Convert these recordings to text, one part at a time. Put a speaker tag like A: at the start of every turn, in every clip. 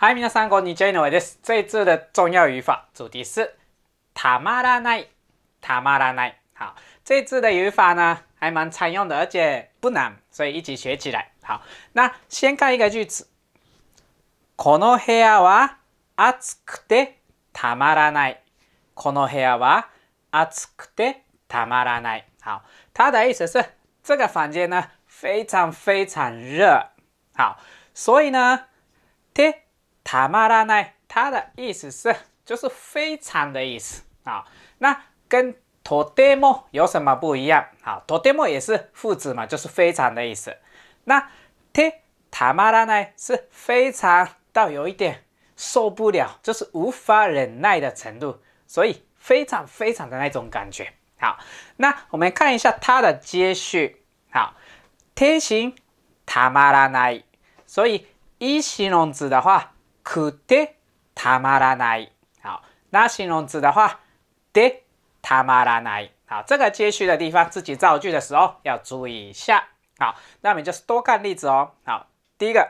A: はい、皆さん、こんにちは。井上です。这一次的重要语法主题是たまらない、たまらない。好，这一次的语法呢，还蛮常用的，而且不难，所以一起学起来。好，那先看一个句子。この部屋は暑くてたまらない。この部屋は暑くてたまらない。好，它的意思是这个房间呢非常非常热。好，所以呢，て塔マ拉奈，它的意思是就是非常的意思啊。那跟トデモ有什么不一样？好，トデモ也是副词嘛，就是非常的意思。那て塔マ拉奈是非常到有一点受不了，就是无法忍耐的程度，所以非常非常的那种感觉。好，那我们看一下它的接续。好，て形塔マ拉奈，所以一形容词的话。くてたまらない好，那形容词的话でたまらない。好，这个接续的地方，自己造句的时候要注意一下。好，那我们就是多看例子哦。好，第一个，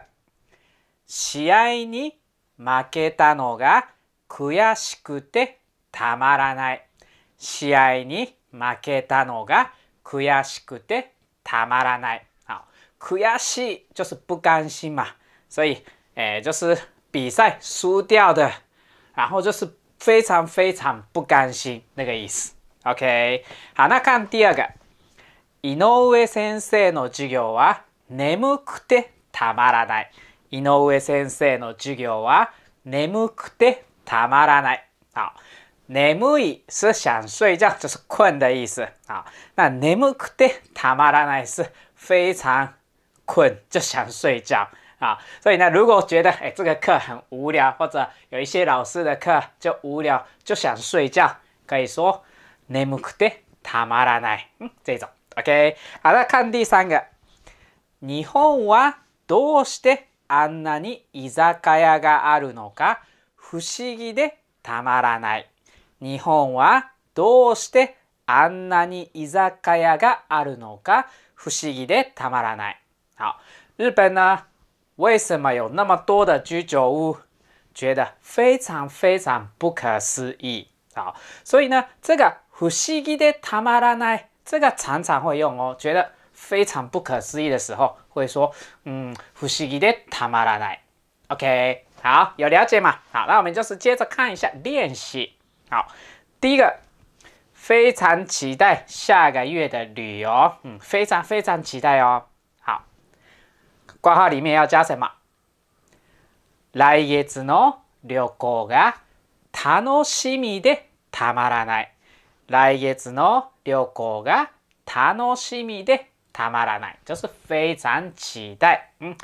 A: 試合に負けたのが悔しくてたまらない。試合に負けたのが悔しくてたまらない。好，悔しい就是不甘心嘛，所以，诶、欸，就是比赛输掉的，然后就是非常非常不甘心那个意思。OK，好，那看第二个，井上先生の授業は眠くてたまらない。井上先生の授業は眠くてたまらない。好，眠い是想睡觉，就是困的意思。好，那眠くてたまらない是非常困，就想睡觉。啊。所以呢，如果觉得哎这个课很无聊，或者有一些老师的课就无聊，就想睡觉，可以说眠くてたまらない。嗯，这种。OK，好了，看第三个。日本はどうしてあんなに居酒屋があるのか不思議でたまらない。日本はどうしてあんなに居酒屋があるのか不思議でたまらない。好，日本呢为什么有那么多的居酒屋？觉得非常非常不可思议。好，所以呢，这个不思ぎ的たまらない这个常常会用哦，觉得非常不可思议的时候会说，嗯，不思ぎ的たまらない。OK，好，有了解嘛？好，那我们就是接着看一下练习。好，第一个，非常期待下个月的旅游。嗯，非常非常期待哦。括号里面要加什么？来月の旅行が楽しみでたまらない。来月の旅行が楽しみでたまらない。就是非常期待。嗯，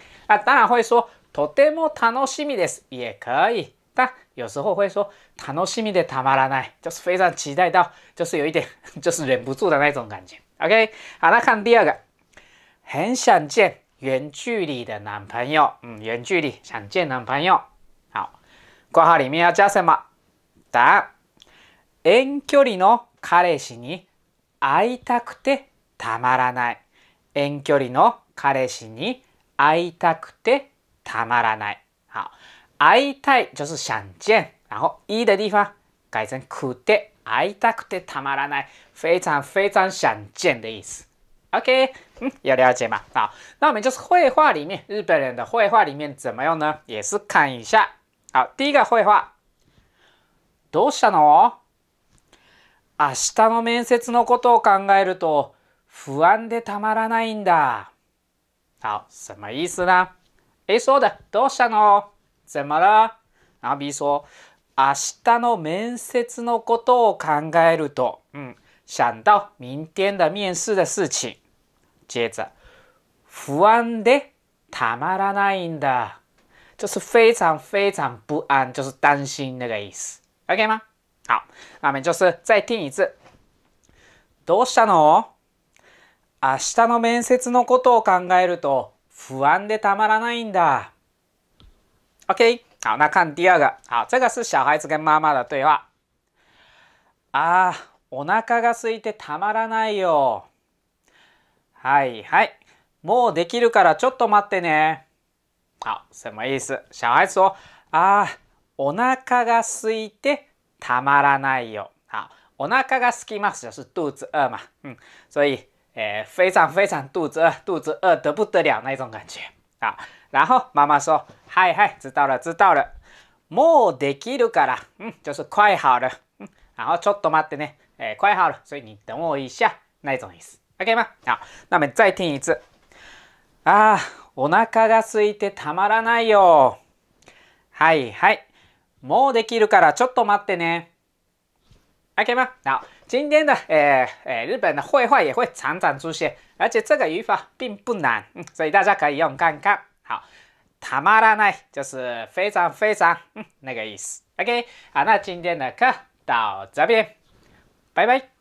A: 当然会说とても楽しみです，也可以。但有时候会说楽しみでたまらない，就是非常期待到，就是有一点就是忍不住的那种感觉。OK，好，那看第二个，很想见。远距离的男朋友，嗯，远距离想见男朋友。好，括号里面要加什么？答案：遠距離の彼氏に会いたくてたまらない。遠距離の彼氏に会いたくてたまらない。好，会いたい就是想见，然后一的地方改成くて，会いたくてたまらない，非常非常想见的意思。OK，嗯，有了解嘛？好，那我们就是绘画里面日本人的绘画里面怎么用呢？也是看一下。好，第一个绘画，どうしたの？明日の面接のことを考えると不安でたまらないんだ。好，什么意思呢？A 说的どうしたの？怎么了？然后 B 说明日の面接のことを考えると，嗯，想到明天的面试的事情。接着，不安的たまらないんだ，就是非常非常不安，就是担心那个意思，OK 吗？好，那我们就是再听一次。どうしたの？明日の面接のことを考えると不安でたまらないんだ。OK，好，那看第二个，好，这个是小孩子跟妈妈的对话。啊，お腹が空いてたまらないよ。はいはい。もうできるからちょっと待ってね。あ、それいです。シャワイスを。あお腹が空いてたまらないよ。あ、お腹が空きます。就是肚子饿嘛。嗯，所以，诶、呃，非常非常肚子饿，肚子饿得不得了那种感觉。好，然后妈妈说：“嗨嗨，知道了，知道了。”もうできるから。ん、就是快好了。ん。然后ちょっと待ってね。诶、呃，快好了，所以你等我一下那种意思。OK 吗？好，那我们再听一次。啊，お腹が空いてたまらないよ。はいはい。もうできるからちょっと待ってね。OK 吗？好，今天的诶诶日本的绘画也会常常出现，而且这个语法并不难，嗯，所以大家可以用看看。好，たまらない就是非常非常嗯那个意思。OK，好，那今天的课到这边，拜拜。